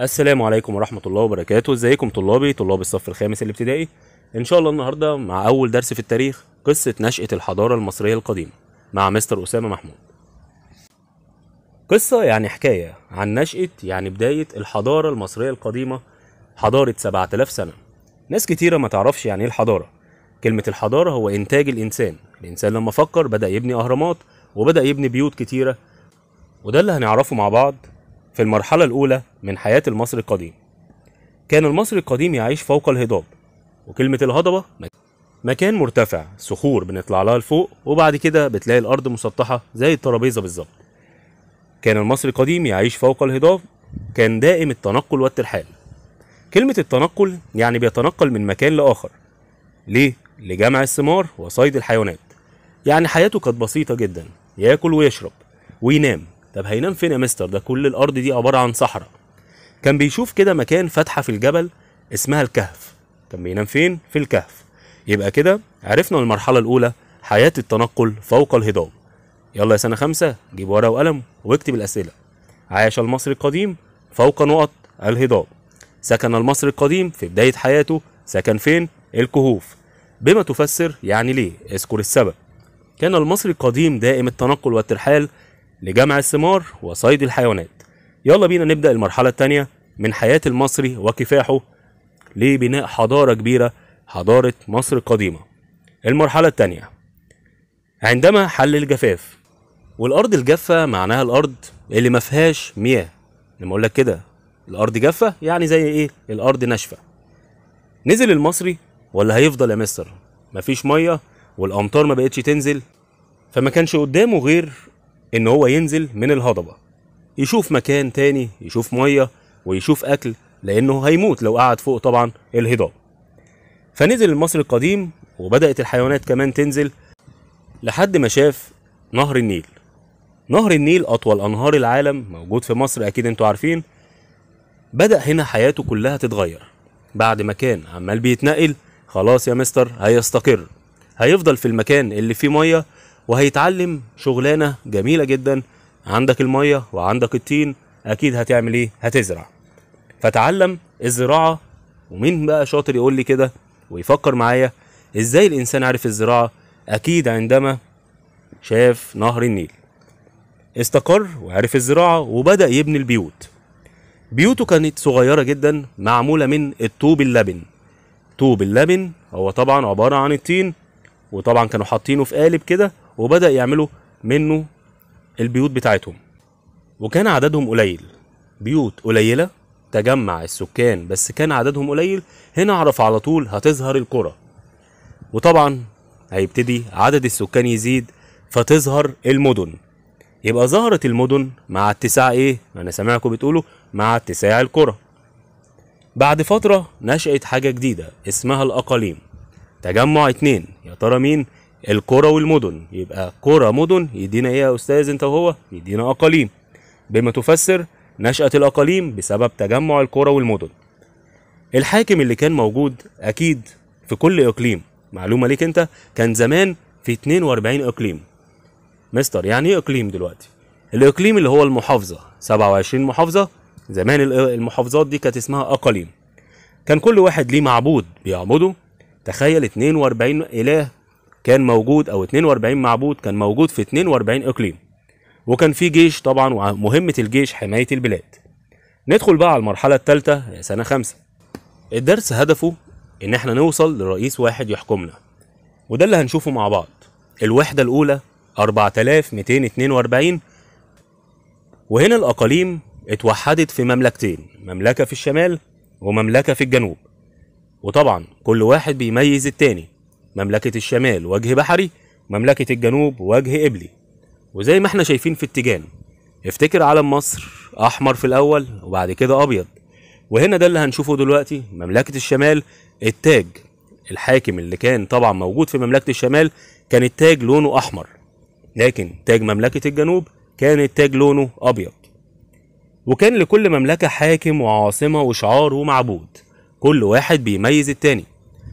السلام عليكم ورحمة الله وبركاته ازيكم طلابي طلاب الصف الخامس الابتدائي ان شاء الله النهاردة مع اول درس في التاريخ قصة نشأة الحضارة المصرية القديمة مع مستر أسامة محمود قصة يعني حكاية عن نشأة يعني بداية الحضارة المصرية القديمة حضارة 7000 سنة ناس كتيرة ما تعرفش يعني ايه الحضارة كلمة الحضارة هو إنتاج الإنسان الإنسان لما فكر بدأ يبني أهرامات وبدأ يبني بيوت كتيرة وده اللي هنعرفه مع بعض في المرحلة الأولى من حياة المصري القديم كان المصري القديم يعيش فوق الهضاب وكلمة الهضبة مكان مرتفع صخور بنطلع لها لفوق وبعد كده بتلاقي الأرض مسطحة زي الترابيزة بالظبط كان المصري القديم يعيش فوق الهضاب كان دائم التنقل والترحال كلمة التنقل يعني بيتنقل من مكان لآخر ليه؟ لجمع الثمار وصيد الحيوانات يعني حياته كانت بسيطة جدا ياكل ويشرب وينام طب هينام فين يا مستر ده كل الارض دي عباره عن صحراء كان بيشوف كده مكان فتحه في الجبل اسمها الكهف كان بينام فين في الكهف يبقى كده عرفنا المرحله الاولى حياه التنقل فوق الهضاب يلا يا سنه خمسة جيب ورقه وقلم واكتب الاسئله عاش المصري القديم فوق نقط الهضاب سكن المصري القديم في بدايه حياته سكن فين الكهوف بما تفسر يعني ليه اذكر السبب كان المصري القديم دائم التنقل والترحال لجمع الثمار وصيد الحيوانات يلا بينا نبدأ المرحلة الثانية من حياة المصري وكفاحه لبناء حضارة كبيرة حضارة مصر القديمة المرحلة الثانية عندما حل الجفاف والأرض الجافة معناها الأرض اللي ما فيهاش مياه لما أقول لك كده الأرض جافة يعني زي إيه الأرض ناشفة نزل المصري ولا هيفضل يا مستر مفيش مية والأمطار ما بقتش تنزل فما كانش قدامه غير ان هو ينزل من الهضبه يشوف مكان تاني يشوف ميه ويشوف اكل لانه هيموت لو قعد فوق طبعا الهضاب فنزل المصري القديم وبدات الحيوانات كمان تنزل لحد ما شاف نهر النيل نهر النيل اطول انهار العالم موجود في مصر اكيد انتوا عارفين بدا هنا حياته كلها تتغير بعد ما كان عمال بيتنقل خلاص يا مستر هيستقر هيفضل في المكان اللي فيه ميه وهيتعلم شغلانه جميله جدا عندك الميه وعندك الطين اكيد هتعمل ايه هتزرع فتعلم الزراعه ومين بقى شاطر يقول لي كده ويفكر معايا ازاي الانسان عارف الزراعه اكيد عندما شاف نهر النيل استقر وعرف الزراعه وبدا يبني البيوت بيوته كانت صغيره جدا معموله من الطوب اللبن طوب اللبن هو طبعا عباره عن الطين وطبعا كانوا حاطينه في قالب كده وبدأ يعملوا منه البيوت بتاعتهم وكان عددهم قليل بيوت قليلة تجمع السكان بس كان عددهم قليل هنا اعرف على طول هتظهر القرى وطبعا هيبتدي عدد السكان يزيد فتظهر المدن يبقى ظهرت المدن مع اتساع ايه انا سامعكم بتقولوا مع اتساع القرى بعد فترة نشأت حاجة جديدة اسمها الأقاليم تجمع اتنين يا ترى مين القرى والمدن يبقى قرى مدن يدينا ايه يا استاذ انت وهو يدينا اقاليم بما تفسر نشأة الاقاليم بسبب تجمع القرى والمدن الحاكم اللي كان موجود اكيد في كل اقليم معلومه ليك انت كان زمان في 42 اقليم مستر يعني ايه اقليم دلوقتي الاقليم اللي هو المحافظه 27 محافظه زمان المحافظات دي كانت اسمها اقاليم كان كل واحد ليه معبود بيعبده تخيل 42 اله كان موجود او 42 معبود كان موجود في 42 اقليم وكان في جيش طبعا ومهمه الجيش حمايه البلاد ندخل بقى على المرحله الثالثه سنه خمسة الدرس هدفه ان احنا نوصل لرئيس واحد يحكمنا وده اللي هنشوفه مع بعض الوحده الاولى 4242 وهنا الاقاليم اتوحدت في مملكتين مملكه في الشمال ومملكه في الجنوب وطبعا كل واحد بيميز التاني مملكة الشمال وجه بحري مملكة الجنوب وجه إبلي وزي ما احنا شايفين في التيجان افتكر علم مصر أحمر في الأول وبعد كده أبيض وهنا ده اللي هنشوفه دلوقتي مملكة الشمال التاج الحاكم اللي كان طبعا موجود في مملكة الشمال كان التاج لونه أحمر لكن تاج مملكة الجنوب كان التاج لونه أبيض وكان لكل مملكة حاكم وعاصمة وشعار ومعبود كل واحد بيميز التاني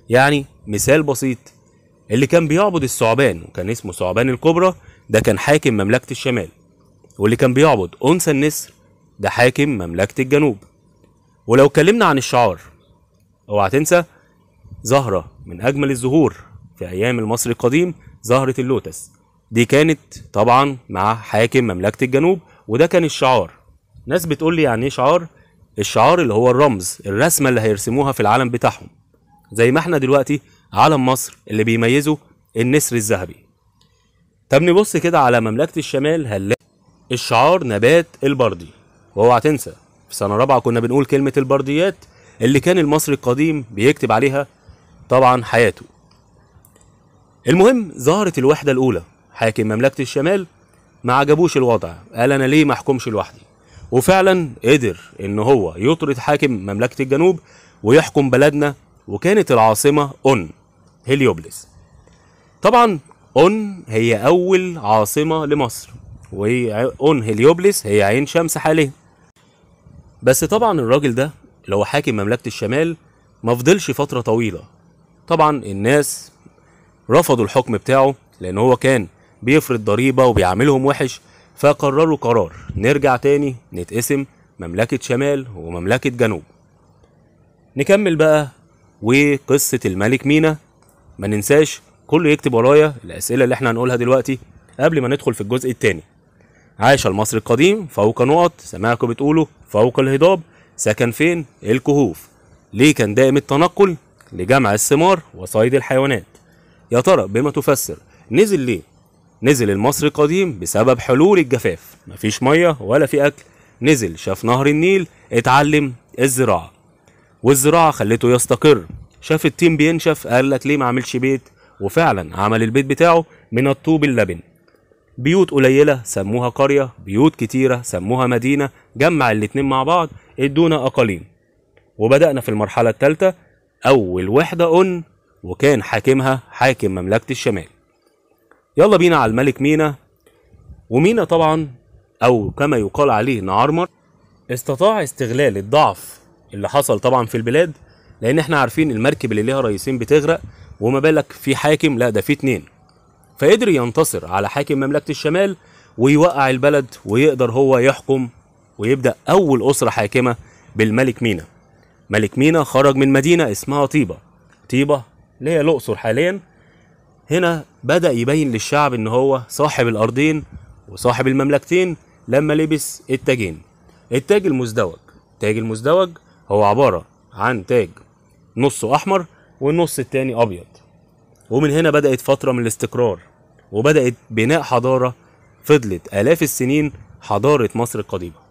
يعني مثال بسيط اللي كان بيعبد الثعبان وكان اسمه ثعبان الكبرى ده كان حاكم مملكة الشمال واللي كان بيعبد أنثى النسر ده حاكم مملكة الجنوب ولو اتكلمنا عن الشعار اوعى تنسى زهرة من أجمل الزهور في أيام المصري القديم زهرة اللوتس دي كانت طبعا مع حاكم مملكة الجنوب وده كان الشعار ناس بتقول لي يعني ايه شعار الشعار اللي هو الرمز الرسمة اللي هيرسموها في العلم بتاعهم زي ما احنا دلوقتي علم مصر اللي بيميزه النسر الذهبي طب نبص كده على مملكه الشمال هنلاقي الشعار نبات البردي واوعى تنسى في سنه رابعه كنا بنقول كلمه البرديات اللي كان المصري القديم بيكتب عليها طبعا حياته المهم ظهرت الوحده الاولى حاكم مملكه الشمال ما عجبوش الوضع قال انا ليه ما احكمش لوحدي وفعلا قدر ان هو يطرد حاكم مملكه الجنوب ويحكم بلدنا وكانت العاصمة أون هليوبلس طبعا أون هي أول عاصمة لمصر وأون هليوبلس هي عين شمس حاليا بس طبعا الراجل ده اللي هو حاكم مملكة الشمال ما فضلش فترة طويلة طبعا الناس رفضوا الحكم بتاعه لأن هو كان بيفرض ضريبة وبيعاملهم وحش فقرروا قرار نرجع تاني نتقسم مملكة شمال ومملكة جنوب نكمل بقى وقصة الملك مينا ما ننساش كله يكتب ورايا الأسئلة اللي احنا هنقولها دلوقتي قبل ما ندخل في الجزء التاني عاش المصري القديم فوق نقط سمعكم بتقولوا فوق الهضاب سكن فين الكهوف ليه كان دائم التنقل لجمع الثمار وصيد الحيوانات يا ترى بما تفسر نزل ليه نزل المصري القديم بسبب حلول الجفاف مفيش ميه ولا في اكل نزل شاف نهر النيل اتعلم الزراعه والزراعه خلته يستقر شاف التيم بينشف قال لك ليه ما عملش بيت وفعلا عمل البيت بتاعه من الطوب اللبن بيوت قليله سموها قريه بيوت كتيره سموها مدينه جمع الاتنين مع بعض ادونا اقاليم وبدانا في المرحله الثالثه اول وحده ان وكان حاكمها حاكم مملكة الشمال يلا بينا على الملك مينا ومينا طبعا أو كما يقال عليه نعرمر استطاع استغلال الضعف اللي حصل طبعا في البلاد لان احنا عارفين المركب اللي ليها رئيسين بتغرق وما بالك في حاكم لا ده في اتنين فقدر ينتصر على حاكم مملكه الشمال ويوقع البلد ويقدر هو يحكم ويبدا اول اسره حاكمه بالملك مينا ملك مينا خرج من مدينه اسمها طيبه طيبه اللي هي الاقصر حاليا هنا بدا يبين للشعب ان هو صاحب الارضين وصاحب المملكتين لما لبس التاجين التاج المزدوج التاج المزدوج هو عبارة عن تاج نصه أحمر والنص التاني أبيض ومن هنا بدأت فترة من الاستقرار وبدأت بناء حضارة فضلت آلاف السنين حضارة مصر القديمة